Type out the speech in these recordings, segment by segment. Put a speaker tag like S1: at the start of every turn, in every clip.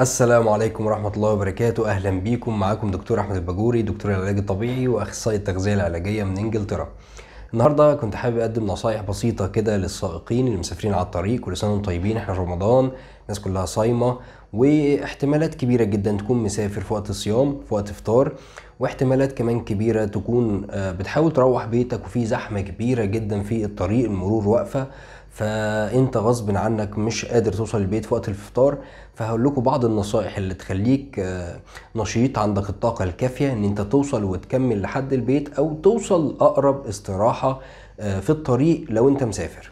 S1: السلام عليكم ورحمة الله وبركاته أهلا بيكم معاكم دكتور أحمد الباجوري دكتور العلاج الطبيعي وأخصائي التغذية العلاجية من إنجلترا النهاردة كنت حابب أقدم نصايح بسيطة كده للسائقين اللي مسافرين على الطريق كل سنة طيبين احنا رمضان الناس كلها صايمة واحتمالات كبيرة جدا تكون مسافر في وقت صيام في وقت فطار واحتمالات كمان كبيرة تكون آه، بتحاول تروح بيتك وفي زحمة كبيرة جدا في الطريق المرور واقفة فانت غصب عنك مش قادر توصل البيت في وقت الفطار فهقول لكم بعض النصائح اللي تخليك آه، نشيط عندك الطاقه الكافيه ان انت توصل وتكمل لحد البيت او توصل اقرب استراحه آه، في الطريق لو انت مسافر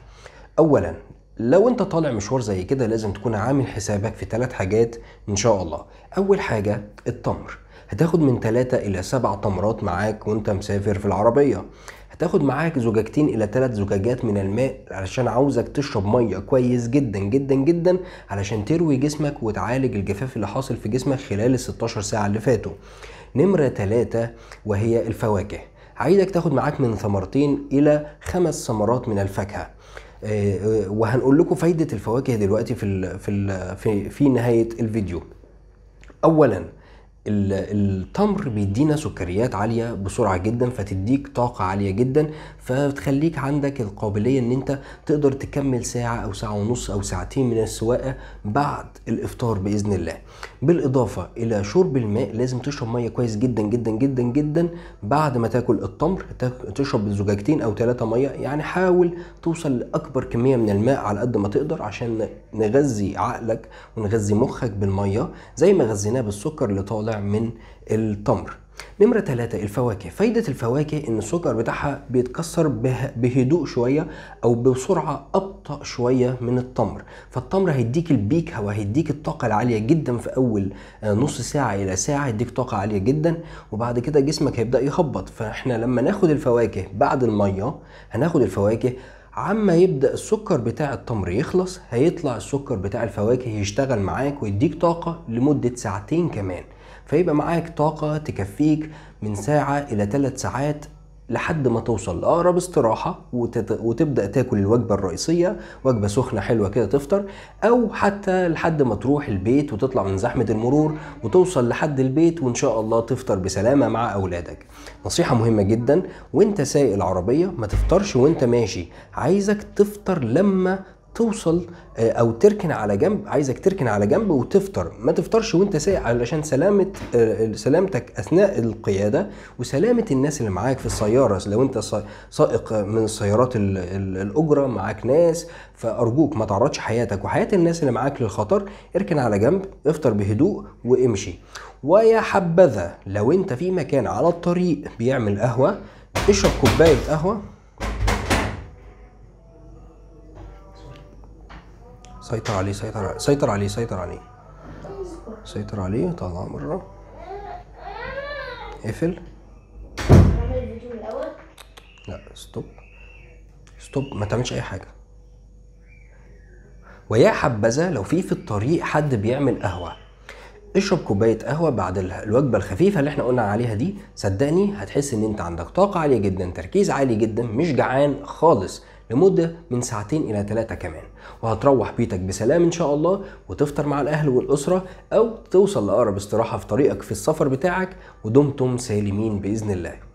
S1: اولا لو انت طالع مشوار زي كده لازم تكون عامل حسابك في ثلاث حاجات ان شاء الله اول حاجه التمر هتاخد من 3 إلى 7 تمرات معاك وأنت مسافر في العربية هتاخد معاك زجاجتين الى 3 زجاجات من الماء علشان عاوزك تشرب ميه كويس جدا جدا جدا علشان تروي جسمك وتعالج الجفاف اللي حاصل في جسمك خلال ال 16 ساعه اللي فاتوا نمره 3 وهي الفواكه عايزك تاخد معاك من ثمرتين الى خمس ثمرات من الفاكهه آه، آه، وهنقول لكم فايده الفواكه دلوقتي في في في نهايه الفيديو اولا التمر بيدينا سكريات عاليه بسرعه جدا فتديك طاقه عاليه جدا فتخليك عندك القابليه ان انت تقدر تكمل ساعه او ساعه ونص او ساعتين من السواقه بعد الافطار باذن الله بالاضافه الى شرب الماء لازم تشرب ميه كويس جدا جدا جدا جدا بعد ما تاكل التمر تشرب زجاجتين او ثلاثه ميه يعني حاول توصل لاكبر كميه من الماء على قد ما تقدر عشان نغذي عقلك ونغذي مخك بالميه زي ما غذيناه بالسكر اللي طالع من التمر نمرة ثلاثة الفواكه فايدة الفواكه إن السكر بتاعها بيتكسر بهدوء شوية أو بسرعة أبطأ شوية من التمر فالتمر هيديك البيك هو هيديك الطاقة العالية جدا في أول نص ساعة إلى ساعة هيديك طاقة عالية جدا وبعد كده جسمك هيبدأ يخبط فإحنا لما ناخد الفواكه بعد المية هناخد الفواكه عما يبدا السكر بتاع التمر يخلص هيطلع السكر بتاع الفواكه يشتغل معاك ويديك طاقه لمده ساعتين كمان فيبقى معاك طاقه تكفيك من ساعه الى ثلاث ساعات لحد ما توصل لاقرب استراحه وتت... وتبدا تاكل الوجبه الرئيسيه وجبه سخنه حلوه كده تفطر او حتى لحد ما تروح البيت وتطلع من زحمه المرور وتوصل لحد البيت وان شاء الله تفطر بسلامه مع اولادك نصيحه مهمه جدا وانت سايق العربيه ما تفطرش وانت ماشي عايزك تفطر لما توصل آه، او تركن على جنب عايزك تركن على جنب وتفطر ما تفطرش وانت سايق علشان سلامه آه، سلامتك اثناء القياده وسلامه الناس اللي معاك في السياره لو انت سائق من السيارات الاجره معاك ناس فارجوك ما تعرضش حياتك وحياه الناس اللي معاك للخطر اركن على جنب افطر بهدوء وامشي ويا حبذا لو انت في مكان على الطريق بيعمل قهوه اشرب كوبايه قهوه سيطر عليه سيطر عليه سيطر عليه سيطر عليه سيطر عليه طلعه مرة اقفل لا ستوب ستوب ما تعملش اي حاجه ويا حبذا لو في في الطريق حد بيعمل قهوه اشرب كوبايه قهوه بعد الوجبه الخفيفه اللي احنا قلنا عليها دي صدقني هتحس ان انت عندك طاقه عاليه جدا تركيز عالي جدا مش جعان خالص لمدة من ساعتين إلى ثلاثة كمان وهتروح بيتك بسلام إن شاء الله وتفطر مع الأهل والأسرة أو توصل لأقرب استراحة في طريقك في السفر بتاعك ودمتم سالمين بإذن الله